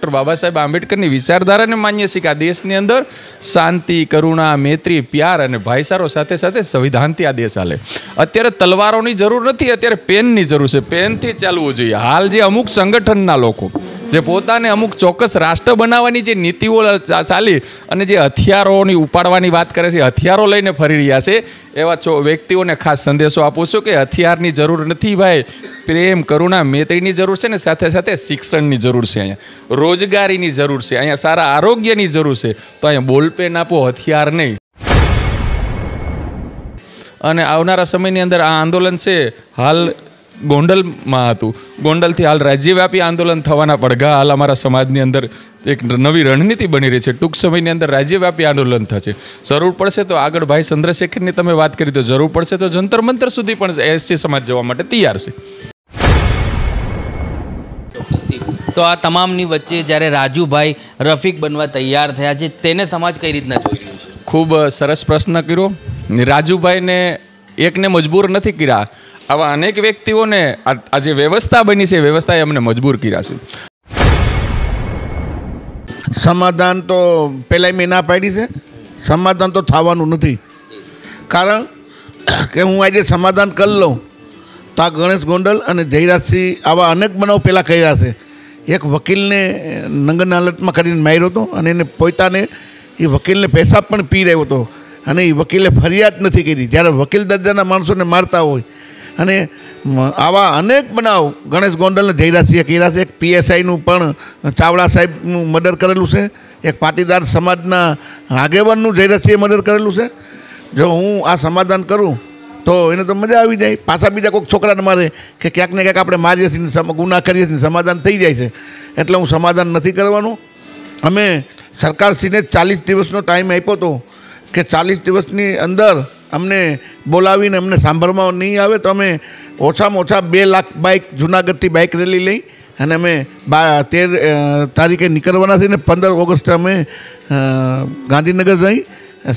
doctor બાબા સાહેબ આંબેડકરની વિચારધારાને માન્ય છે કે આ દેશની અંદર શાંતિ કરુણા મૈત્રી પ્યાર અને ભાઈચારો સાથે સાથે સંવિધાનથી આ દેશ હાલે અત્યારે તલવારોની જરૂર નથી અત્યારે પેનની જરૂર છે પેનથી ચાલવું જોઈએ હાલ જે અમુક સંગઠનના લોકો જે પોતાને અમુક ચોક્કસ રાષ્ટ્ર બનાવવાની જે નીતિઓ ચાલી અને જે હથિયારોની ઉપાડવાની વાત કરે છે હથિયારો લઈને ફરી રહ્યા છે એવા વ્યક્તિઓને ખાસ સંદેશો આપું છું કે હથિયારની જરૂર નથી ભાઈ પ્રેમ કરુણા મૈત્રીની જરૂર છે ને સાથે સાથે શિક્ષણની જરૂર છે અહીંયા રોજગારીની જરૂર છે અહીંયા સારા આરોગ્યની જરૂર છે તો અહીંયા બોલપેન આપો હથિયાર નહીં અને આવનારા સમયની અંદર આ આંદોલન છે હાલ ગોંડલમાં હતું ગોંડલથી હાલ રાજ્યવ્યાપી આંદોલન થવાના પડઘા હાલ અમારા સમાજની અંદર એક નવી રણનીતિ બની રહી છે ટૂંક સમયની અંદર રાજ્યવ્યાપી આંદોલન થશે જરૂર પડશે તો આગળ ભાઈ ચંદ્રશેખરની તમે વાત કરી તો જરૂર પડશે તો જંતર મંતર સુધી પણ એસસી સમાજ જવા માટે તૈયાર છે તો આ તમામની વચ્ચે જ્યારે રાજુભાઈ રફીક બનવા તૈયાર થયા છે તેને સમાજ કઈ રીતના જોઈ ખૂબ સરસ પ્રશ્ન કર્યો રાજુભાઈને એકને મજબૂર નથી કર્યા આવા અનેક વ્યક્તિઓને આ જે વ્યવસ્થા બની છે વ્યવસ્થાએ અમને મજબૂર કર્યા છે સમાધાન તો પહેલાં મેં ના પાડી છે સમાધાન તો થવાનું નથી કારણ કે હું આજે સમાધાન કરી લઉં તો આ ગણેશ ગોંડલ અને જયરાજસિંહ આવા અનેક બનાવ પહેલાં કર્યા છે એક વકીલને નંગન હાલતમાં કરીને માર્યો હતો અને એને પોતાને એ વકીલને પૈસા પણ પી રહ્યો હતો અને એ વકીલે ફરિયાદ નથી કરી જ્યારે વકીલ દર્જાના માણસોને મારતા હોય અને આવા અનેક બનાવ ગણેશ ગોંડલને જઈરા છીએ કર્યા છે એક પીએસઆઈનું પણ ચાવડા સાહેબનું મર્ડર કરેલું છે એક પાટીદાર સમાજના આગેવાનનું જઈરા છીએ મર્ડર કરેલું છે જો હું આ સમાધાન કરું તો એને તો મજા આવી જાય પાછા બીજા કોઈક છોકરાને મારે કે ક્યાંક ને ક્યાંક આપણે મારીએ છીએ ગુના કરીએ છીએ સમાધાન થઈ જાય છે એટલે હું સમાધાન નથી કરવાનું અમે સરકારશ્રીને ચાલીસ દિવસનો ટાઈમ આપ્યો હતો કે ચાલીસ દિવસની અંદર અમને બોલાવીને અમને સાંભળવામાં નહીં આવે તો અમે ઓછામાં ઓછા બે લાખ બાઇક જુનાગઢથી બાઇક રેલી લઈ અને અમે બા તેર તારીખે નીકળવાના છીએ ને પંદર ઓગસ્ટે અમે ગાંધીનગર જઈ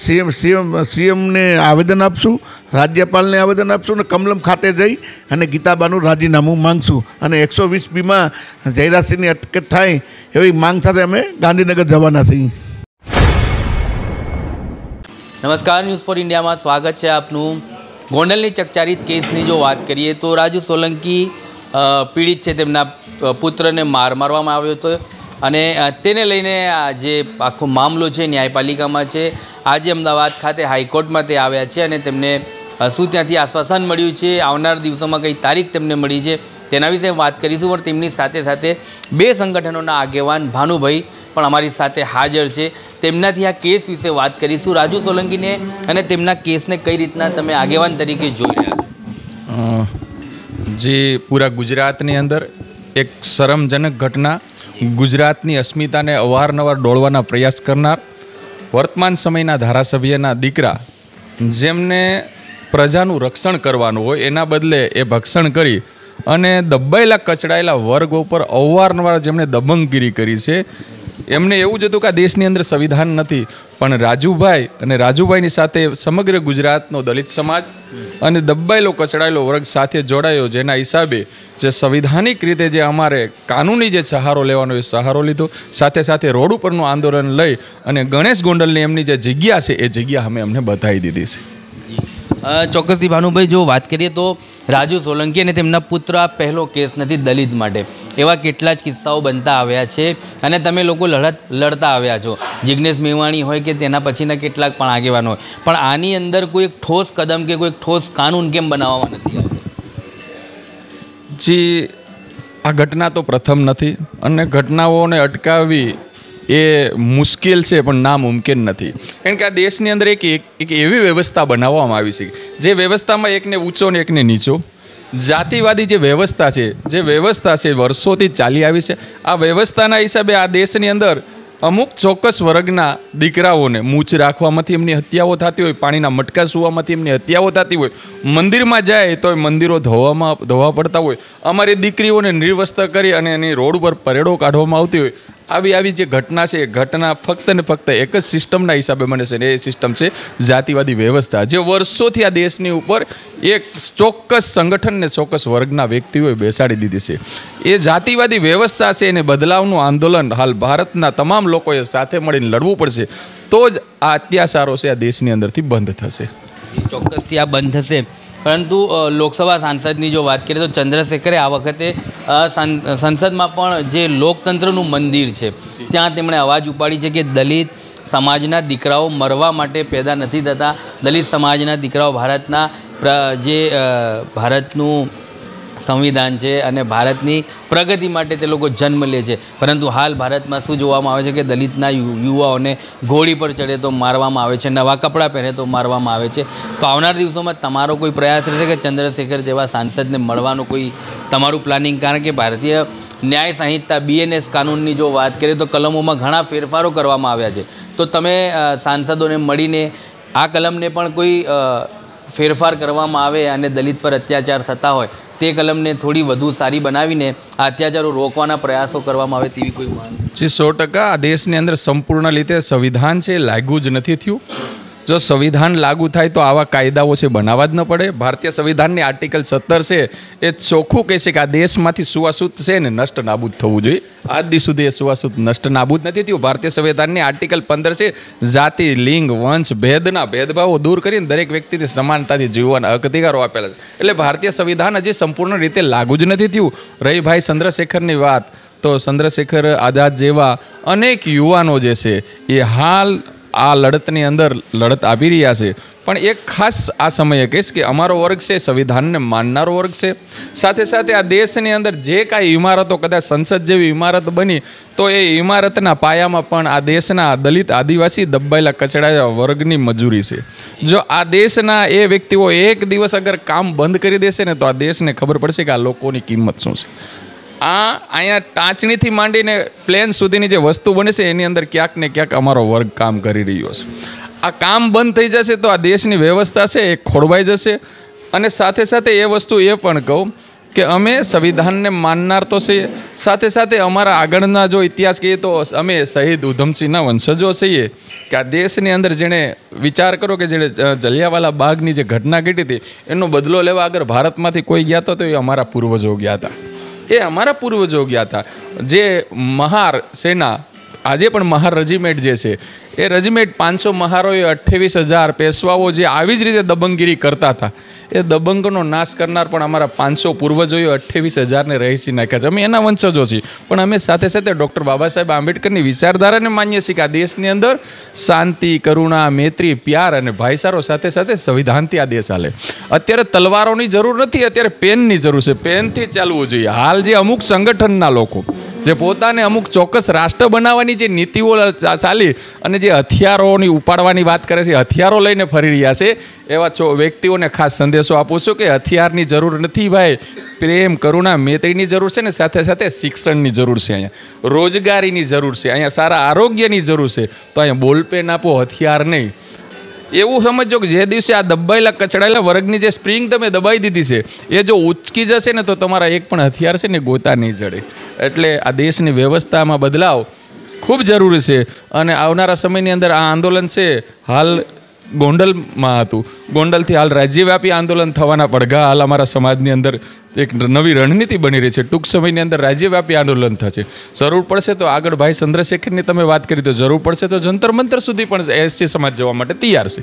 સીએમ સીએમ સીએમને આવેદન આપશું રાજ્યપાલને આવેદન આપશું અને કમલમ ખાતે જઈ અને ગીતાબાનું રાજીનામું માંગશું અને એકસો વીસ બીમાં જયરાજસિંહની અટકેટ થાય એવી માંગ સાથે અમે ગાંધીનગર જવાના છીએ નમસ્કાર ન્યૂઝ ફોર ઇન્ડિયામાં સ્વાગત છે આપનું ગોંડલની ચકચારિત કેસની જો વાત કરીએ તો રાજુ સોલંકી પીડિત છે તેમના પુત્રને માર મારવામાં આવ્યો હતો અને તેને લઈને જે આખો મામલો છે ન્યાયપાલિકામાં છે આજે અમદાવાદ ખાતે હાઈકોર્ટમાં તે આવ્યા છે અને તેમને શું ત્યાંથી આશ્વાસન મળ્યું છે આવનાર દિવસોમાં કઈ તારીખ તેમને મળી છે તેના વિશે વાત કરીશું પણ તેમની સાથે સાથે બે સંગઠનોના આગેવાન ભાનુભાઈ પણ અમારી સાથે હાજર છે તેમનાથી આ કેસ વિશે વાત કરીશું રાજુ સોલંકીને અને તેમના કેસને કઈ રીતના તમે આગેવાન તરીકે જોઈ રહ્યા છો જે પૂરા ગુજરાતની અંદર એક શરમજનક ઘટના ગુજરાતની અસ્મિતાને અવારનવાર ડોળવાના પ્રયાસ કરનાર વર્તમાન સમયના ધારાસભ્યના દીકરા જેમને પ્રજાનું રક્ષણ કરવાનું હોય એના બદલે એ ભક્ષણ કરી અને દબાયેલા કચડાયેલા વર્ગો પર અવારનવાર જેમણે દબંગગીરી કરી છે એમને એવું જ હતું કે આ દેશની અંદર સંવિધાન નથી પણ રાજુભાઈ અને રાજુભાઈની સાથે સમગ્ર ગુજરાતનો દલિત સમાજ અને દબાયેલો કચડાયેલો વર્ગ સાથે જોડાયો જેના હિસાબે જે સંવિધાનિક રીતે જે અમારે કાનૂની જે સહારો લેવાનો એ સહારો લીધો સાથે સાથે રોડ ઉપરનું આંદોલન લઈ અને ગણેશ ગોંડલની એમની જે જગ્યા છે એ જગ્યા અમે અમને બતાવી દીધી છે ચોક્કસથી ભાનુભાઈ જો વાત કરીએ તો રાજુ સોલંકી અને તેમના પુત્ર આ પહેલો કેસ નથી દલિત માટે એવા કેટલા જ કિસ્સાઓ બનતા આવ્યા છે અને તમે લોકો લડત લડતા આવ્યા છો જિજ્ઞેશ મેવાણી હોય કે તેના પછીના કેટલાક પણ આગેવાનો હોય પણ આની અંદર કોઈ એક ઠોસ કદમ કે કોઈ ઠોસ કાનૂન કેમ બનાવવામાં નથી જે આ ઘટના તો પ્રથમ નથી અને ઘટનાઓને અટકાવવી એ મુશ્કેલ છે પણ ના મુમકિન નથી કારણ કે આ દેશની અંદર એક એક એવી વ્યવસ્થા બનાવવામાં આવી છે જે વ્યવસ્થામાં એકને ઊંચો ને એકને નીચો જાતિવાદી જે વ્યવસ્થા છે જે વ્યવસ્થા છે વર્ષોથી ચાલી આવી છે આ વ્યવસ્થાના હિસાબે આ દેશની અંદર અમુક ચોક્કસ વર્ગના દીકરાઓને મૂછ રાખવામાંથી એમની હત્યાઓ થતી હોય પાણીના મટકા સુવામાંથી એમની હત્યાઓ થતી હોય મંદિરમાં જાય તો એ મંદિરો ધોવામાં ધોવા પડતા હોય અમારી દીકરીઓને નિર્વસ્ત કરી અને એની રોડ પર પરેડો કાઢવામાં આવતી હોય આવી આવી જે ઘટના છે એ ઘટના ફક્ત ને ફક્ત એક જ સિસ્ટમના હિસાબે મને છે ને એ સિસ્ટમ છે જાતિવાદી વ્યવસ્થા જે વર્ષોથી આ દેશની ઉપર એક ચોક્કસ સંગઠનને ચોક્કસ વર્ગના વ્યક્તિઓએ બેસાડી દીધી છે એ જાતિવાદી વ્યવસ્થા છે એને બદલાવનું આંદોલન હાલ ભારતના તમામ લોકોએ સાથે મળીને લડવું પડશે તો જ આ અત્યાચારો છે આ દેશની અંદરથી બંધ થશે ચોક્કસથી આ બંધ થશે પરંતુ લોકસભા સાંસદની જો વાત કરીએ તો ચંદ્રશેખરે આ વખતે સંસદમાં પણ જે લોકતંત્રનું મંદિર છે ત્યાં તેમણે અવાજ ઉપાડી છે કે દલિત સમાજના દીકરાઓ મરવા માટે પેદા નથી થતા દલિત સમાજના દીકરાઓ ભારતના જે ભારતનું સંવિધાન છે અને ભારતની પ્રગતિ માટે તે લોકો જન્મ લે છે પરંતુ હાલ ભારતમાં શું જોવામાં આવે છે કે દલિતના યુવાઓને ઘોડી પર ચડે તો મારવામાં આવે છે નવા કપડાં પહેરે તો મારવામાં આવે છે તો આવનાર દિવસોમાં તમારો કોઈ પ્રયાસ રહેશે કે ચંદ્રશેખર જેવા સાંસદને મળવાનું કોઈ તમારું પ્લાનિંગ કારણ કે ભારતીય ન્યાય સંહિતા બીએનએસ કાનૂનની જો વાત કરીએ તો કલમોમાં ઘણા ફેરફારો કરવામાં આવ્યા છે તો તમે સાંસદોને મળીને આ કલમને પણ કોઈ ફેરફાર કરવામાં આવે અને દલિત પર અત્યાચાર થતા હોય તે કલમને થોડી વધુ સારી બનાવીને અત્યાચારો રોકવાના પ્રયાસો કરવામાં આવે તેવી કોઈ માંગ છે સો ટકા આ દેશની અંદર સંપૂર્ણ રીતે સંવિધાન છે લાગુ જ નથી થયું જો સંવિધાન લાગુ થાય તો આવા કાયદાઓ છે બનાવવા જ ન પડે ભારતીય સંવિધાનની આર્ટિકલ સત્તર છે એ ચોખ્ખું કહેશે કે આ દેશમાંથી સુવાસૂત છે ને નષ્ટ નાબૂદ થવું જોઈએ આજ દિવસ સુધી એ સુવાસૂત નષ્ટ નાબૂદ નથી થયું ભારતીય સંવિધાનની આર્ટિકલ પંદર છે જાતિ લિંગ વંશ ભેદના ભેદભાવો દૂર કરીને દરેક વ્યક્તિને સમાનતાથી જીવવાના હક અધિકારો આપેલા છે એટલે ભારતીય સંવિધાન હજી સંપૂર્ણ રીતે લાગુ જ નથી થયું રહી ભાઈ ચંદ્રશેખરની વાત તો ચંદ્રશેખર આઝાદ જેવા અનેક યુવાનો જે છે એ હાલ આ લડતની અંદર લડત આપી રહ્યા છે પણ એક ખાસ આ સમયે કહીશ કે અમારો વર્ગ છે સંવિધાનને માનનારો વર્ગ છે સાથે સાથે આ દેશની અંદર જે કાંઈ ઇમારતો કદાચ સંસદ જેવી ઇમારત બની તો એ ઇમારતના પાયામાં પણ આ દેશના દલિત આદિવાસી દબાયેલા કચડાયેલા વર્ગની મજૂરી છે જો આ દેશના એ વ્યક્તિઓ એક દિવસ અગર કામ બંધ કરી દેશે ને તો આ દેશને ખબર પડશે કે આ લોકોની કિંમત શું છે આ અહીંયા ટાંચણીથી માંડીને પ્લેન સુધીની જે વસ્તુ બને છે એની અંદર ક્યાંક ને ક્યાંક અમારો વર્ગ કામ કરી રહ્યો છે આ કામ બંધ થઈ જશે તો આ દેશની વ્યવસ્થા છે એ ખોરવાઈ જશે અને સાથે સાથે એ વસ્તુ એ પણ કહું કે અમે સંવિધાનને માનનાર તો છીએ સાથે સાથે અમારા આગળના જો ઇતિહાસ કહીએ તો અમે શહીદ ઉધમસિંહના વંશજો છીએ કે આ દેશની અંદર જેણે વિચાર કરો કે જેણે જલિયાવાલા બાગની જે ઘટના ઘટી હતી એનો બદલો લેવા અગર ભારતમાંથી કોઈ ગયા તો એ અમારા પૂર્વજો ગયા હતા એ અમારા પૂર્વજો ગયા હતા જે મહાર સેના આજે પણ મહાર રેજિમેન્ટ જે છે એ રેજિમેન્ટ પાંચસો મહારોએ અઠ્ઠાવીસ હજાર પેશવાઓ જે આવી જ રીતે દબંગગીરી કરતા હતા એ દબંગનો નાશ કરનાર પણ અમારા પાંચસો પૂર્વજોએ અઠ્ઠાવીસ હજારને રહીસી નાખ્યા છે અમે એના વંશજો છીએ પણ અમે સાથે સાથે ડૉક્ટર બાબા સાહેબ આંબેડકરની વિચારધારાને માન્ય છીએ કે આ દેશની અંદર શાંતિ કરુણા મૈત્રી પ્યાર અને ભાઈસારો સાથે સાથે સંવિધાનથી આ દેશ હાલે અત્યારે તલવારોની જરૂર નથી અત્યારે પેનની જરૂર છે પેનથી ચાલવું જોઈએ હાલ જે અમુક સંગઠનના લોકો જે પોતાને અમુક ચોક્કસ રાષ્ટ્ર બનાવવાની જે નીતિઓ ચાલી અને જે હથિયારોની ઉપાડવાની વાત કરે છે હથિયારો લઈને ફરી રહ્યા છે એવા વ્યક્તિઓને ખાસ સંદેશો આપું છું કે હથિયારની જરૂર નથી ભાઈ પ્રેમ કરુણા મૈત્રીની જરૂર છે ને સાથે સાથે શિક્ષણની જરૂર છે અહીંયા રોજગારીની જરૂર છે અહીંયા સારા આરોગ્યની જરૂર છે તો અહીંયા બોલપેન આપો હથિયાર નહીં એવું સમજો કે જે દિવસે આ દબાયેલા કચડાયેલા વર્ગની જે સ્પ્રિંગ તમે દબાઈ દીધી છે એ જો ઉચકી જશે ને તો તમારા એક પણ હથિયાર છે ને ગોતા નહીં જડે એટલે આ દેશની વ્યવસ્થામાં બદલાવ ખૂબ જરૂરી છે અને આવનારા સમયની અંદર આ આંદોલન છે હાલ ગોંડલમાં હતું ગોંડલથી હાલ રાજ્યવ્યાપી આંદોલન થવાના પડઘા હાલ અમારા સમાજની અંદર એક નવી રણનીતિ બની રહી છે ટૂંક સમયની અંદર રાજ્યવ્યાપી આંદોલન થશે જરૂર પડશે તો આગળ ભાઈ ચંદ્રશેખરની તમે વાત કરી તો જરૂર પડશે તો જંતર મંતર સુધી પણ એસટી સમાજ જવા માટે તૈયાર છે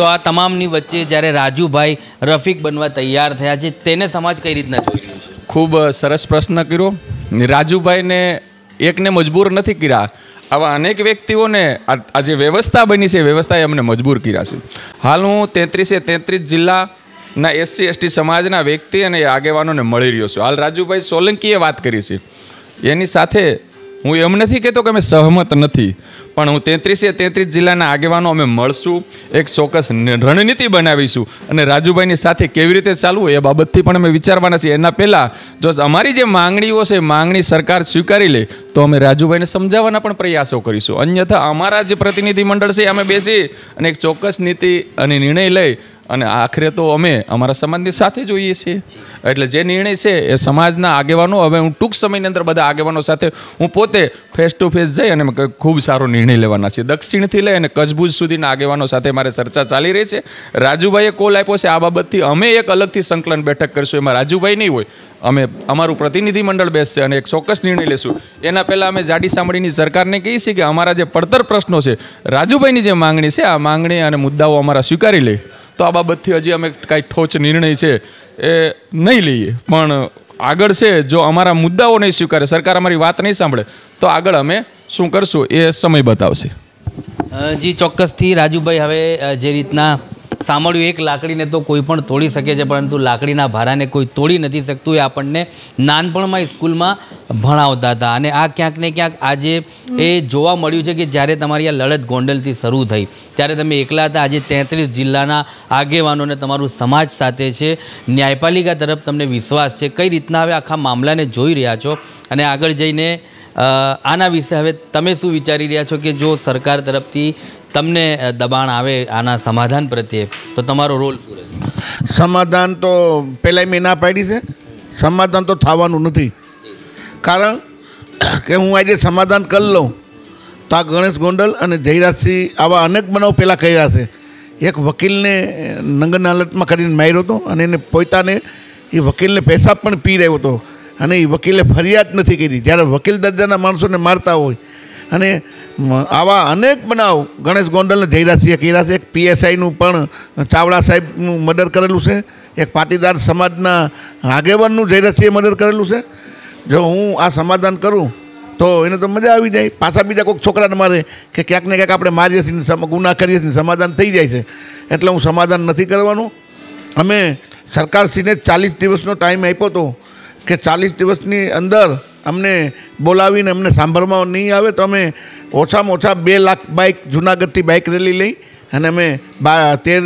તો આ તમામની વચ્ચે જ્યારે રાજુભાઈ રફીક બનવા તૈયાર થયા છે તેને સમાજ કઈ રીતના જોઈ ખૂબ સરસ પ્રશ્ન કર્યો રાજુભાઈને એકને મજબૂર નથી કર્યા આવા અનેક વ્યક્તિઓને આ જે વ્યવસ્થા બની છે વ્યવસ્થાએ અમને મજબૂર કર્યા છે હાલ હું તેત્રીસે તેત્રીસ જિલ્લા ના એસસી એસટી સમાજના વ્યક્તિ અને આગેવાનોને મળી રહ્યો છું હાલ રાજુભાઈ સોલંકીએ વાત કરી છે એની સાથે હું એમ નથી કહેતો કે અમે સહમત નથી પણ હું તેત્રીસે તેત્રીસ જિલ્લાના આગેવાનો અમે મળશું એક ચોક્કસ રણનીતિ બનાવીશું અને રાજુભાઈની સાથે કેવી રીતે ચાલવું એ બાબતથી પણ અમે વિચારવાના છીએ એના પહેલાં જો અમારી જે માંગણીઓ છે માંગણી સરકાર સ્વીકારી લે તો અમે રાજુભાઈને સમજાવવાના પણ પ્રયાસો કરીશું અન્યથા અમારા જે પ્રતિનિધિમંડળ છે અમે બેસી અને એક ચોક્કસ નીતિ અને નિર્ણય લઈ અને આખરે તો અમે અમારા સમાજની સાથે જોઈએ છીએ એટલે જે નિર્ણય છે એ સમાજના આગેવાનો હવે હું ટૂંક સમયની અંદર બધા આગેવાનો સાથે હું પોતે ફેસ ટુ ફેસ જઈ અને ખૂબ સારો નિર્ણય લેવાના છે દક્ષિણથી લઈ અને કચ્છભુજ સુધીના આગેવાનો સાથે મારે ચર્ચા ચાલી રહી છે રાજુભાઈએ કોલ આપ્યો છે આ બાબતથી અમે એક અલગથી સંકલન બેઠક કરીશું એમાં રાજુભાઈ નહીં હોય અમે અમારું પ્રતિનિધિમંડળ મંડળ બેસશે અને એક ચોક્કસ નિર્ણય લેશું એના પહેલાં અમે જાડી સાંભળીની સરકારને કહીએ છીએ કે અમારા જે પડતર પ્રશ્નો છે રાજુભાઈની જે માંગણી છે આ માંગણી અને મુદ્દાઓ અમારા સ્વીકારી લે તો આ બાબતથી હજી અમે કાંઈ ઠોચ નિર્ણય છે એ નહીં લઈએ પણ આગળ છે જો અમારા મુદ્દાઓ નહીં સ્વીકારે સરકાર અમારી વાત નહીં સાંભળે તો આગળ અમે શું કરશું એ સમય બતાવશે જી ચોક્કસથી રાજુભાઈ હવે જે રીતના સાંભળ્યું એક લાકડીને તો કોઈ પણ તોડી શકે છે પરંતુ લાકડીના ભારાને કોઈ તોડી નથી શકતું એ આપણને નાનપણમાં સ્કૂલમાં ભણાવતા હતા અને આ ક્યાંક ને ક્યાંક આજે એ જોવા મળ્યું છે કે જ્યારે તમારી આ લડત ગોંડલથી શરૂ થઈ ત્યારે તમે એકલા હતા આજે તેત્રીસ જિલ્લાના આગેવાનોને તમારું સમાજ સાથે છે ન્યાયપાલિકા તરફ તમને વિશ્વાસ છે કઈ રીતના હવે આખા મામલાને જોઈ રહ્યા છો અને આગળ જઈને આના વિશે હવે તમે શું વિચારી રહ્યા છો કે જો સરકાર તરફથી તમને દબાણ આવે આના સમાધાન પ્રત્યે તો તમારો રોલ શું રહેશે સમાધાન તો પહેલાં મેં ના પાડી છે સમાધાન તો થવાનું નથી કારણ કે હું આજે સમાધાન કરી લઉં તો આ ગણેશ ગોંડલ અને જયરાજસિંહ આવા અનેક બનાવ પહેલાં કર્યા છે એક વકીલને નંગન હાલતમાં કરીને માર્યો હતો અને એને પોતાને એ વકીલને પૈસા પણ પી રહ્યો હતો અને એ વકીલે ફરિયાદ નથી કરી જ્યારે વકીલ દર્જાના માણસોને મારતા હોય અને આવા અનેક બનાવ ગણેશ ગોંડલને જયરાજસિંહે કર્યા છે એક પીએસઆઈનું પણ ચાવડા સાહેબનું મર્ડર કરેલું છે એક પાટીદાર સમાજના આગેવાનનું જયરાજસિંહે મર્ડર કરેલું છે જો હું આ સમાધાન કરું તો એને તો મજા આવી જાય પાછા બીજા કોઈક છોકરાને મારે કે ક્યાંક ને ક્યાંક આપણે મારીએ છીએ ગુના કરીએ છીએ સમાધાન થઈ જાય છે એટલે હું સમાધાન નથી કરવાનું અમે સરકારશ્રીને ચાલીસ દિવસનો ટાઈમ આપ્યો હતો કે ચાલીસ દિવસની અંદર અમને બોલાવીને અમને સાંભળવામાં નહીં આવે તો અમે ઓછામાં ઓછા બે લાખ બાઇક જુનાગઢથી બાઇક રેલી લઈ અને અમે બા તેર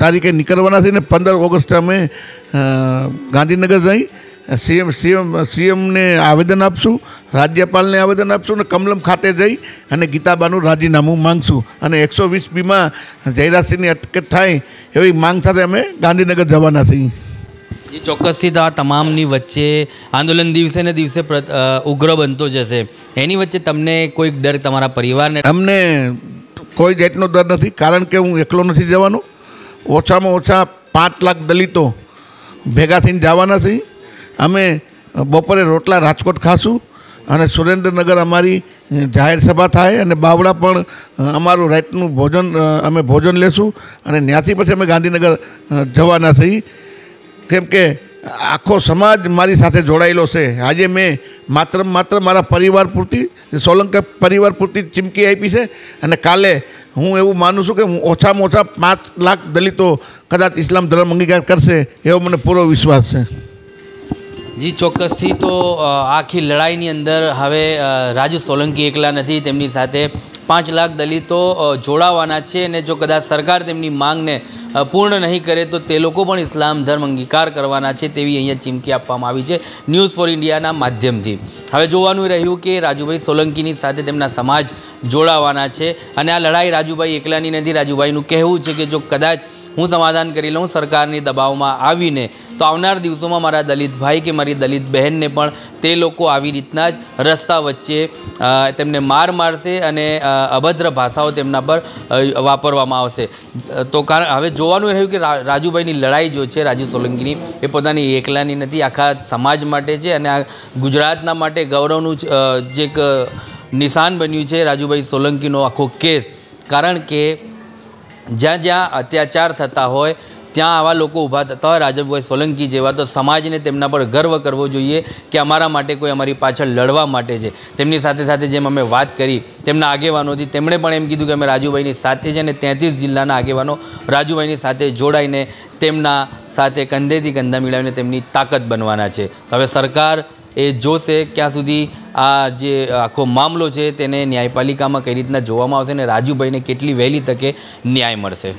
તારીખે નીકળવાના છે ને પંદર ઓગસ્ટે અમે ગાંધીનગર જઈ સીએમ સીએમ સીએમને આવેદન આપશું રાજ્યપાલને આવેદન આપશું અને કમલમ ખાતે જઈ અને ગીતાબાનું રાજીનામું માંગશું અને એકસો વીસ બીમાં જયરાજસિંહની અટકેત થાય એવી માંગ સાથે અમે ગાંધીનગર જવાના છીએ જે ચોક્કસથી આ તમામની વચ્ચે આંદોલન દિવસે ને દિવસે ઉગ્ર બનતો જશે એની વચ્ચે તમને કોઈક ડર તમારા પરિવારને અમને કોઈ જાતનો ડર નથી કારણ કે હું એકલો નથી જવાનો ઓછામાં ઓછા પાંચ લાખ દલિતો ભેગા થઈને જવાના છીએ અમે બપોરે રોટલા રાજકોટ ખાશું અને સુરેન્દ્રનગર અમારી જાહેર સભા થાય અને બાવડા પણ અમારું રાઈટનું ભોજન અમે ભોજન લેશું અને ત્યાંથી પછી અમે ગાંધીનગર જવાના થઈ કેમ કે આખો સમાજ મારી સાથે જોડાયેલો છે આજે મેં માત્ર માત્ર મારા પરિવાર પૂરતી સોલંકી પરિવાર પૂરતી ચીમકી આપી છે અને કાલે હું એવું માનું છું કે હું ઓછામાં ઓછા પાંચ લાખ દલિતો કદાચ ઇસ્લામ ધર્મ અંગીકાર કરશે એવો મને પૂરો વિશ્વાસ છે જી ચોક્કસથી તો આખી લડાઈની અંદર હવે રાજુ સોલંકી એકલા નથી તેમની સાથે પાંચ લાખ દલિતો જોડાવાના છે અને જો કદાચ સરકાર તેમની માંગને પૂર્ણ નહીં કરે તો તે લોકો પણ ઇસ્લામ ધર્મ અંગીકાર કરવાના છે તેવી અહીંયા ચીમકી આપવામાં આવી છે ન્યૂઝ ફોર ઇન્ડિયાના માધ્યમથી હવે જોવાનું રહ્યું કે રાજુભાઈ સોલંકીની સાથે તેમના સમાજ જોડાવાના છે અને આ લડાઈ રાજુભાઈ એકલાની નથી રાજુભાઈનું કહેવું છે કે જો કદાચ હું સમાધાન કરી લઉં સરકારની દબાવમાં આવીને તો આવનાર દિવસોમાં મારા દલિત ભાઈ કે મારી દલિત બહેનને પણ તે લોકો આવી રીતના જ રસ્તા વચ્ચે તેમને માર મારશે અને અભદ્ર ભાષાઓ તેમના પર વાપરવામાં આવશે તો કારણ હવે જોવાનું રહ્યું કે રાજુભાઈની લડાઈ જો છે રાજુ સોલંકીની એ પોતાની એકલાની નથી આખા સમાજ માટે છે અને આ ગુજરાતના માટે ગૌરવનું જે એક નિશાન બન્યું છે રાજુભાઈ સોલંકીનો આખો કેસ કારણ કે જ્યાં જ્યાં અત્યાચાર થતા હોય ત્યાં આવા લોકો ઊભા થતા હોય રાજનભાઈ સોલંકી જેવા તો સમાજને તેમના પર ગર્વ કરવો જોઈએ કે અમારા માટે કોઈ અમારી પાછળ લડવા માટે છે તેમની સાથે સાથે જેમ અમે વાત કરી તેમના આગેવાનોથી તેમણે પણ એમ કીધું કે અમે રાજુભાઈની સાથે છે અને તેત્રીસ જિલ્લાના આગેવાનો રાજુભાઈની સાથે જોડાઈને તેમના સાથે કંધેથી કંધા મિલાવીને તેમની તાકાત બનવાના છે હવે સરકાર એ જોશે ક્યાં સુધી આ જે આખો મામલો છે તેને ન્યાયપાલિકામાં કઈ રીતના જોવામાં આવશે અને રાજુભાઈને કેટલી વહેલી તકે ન્યાય મળશે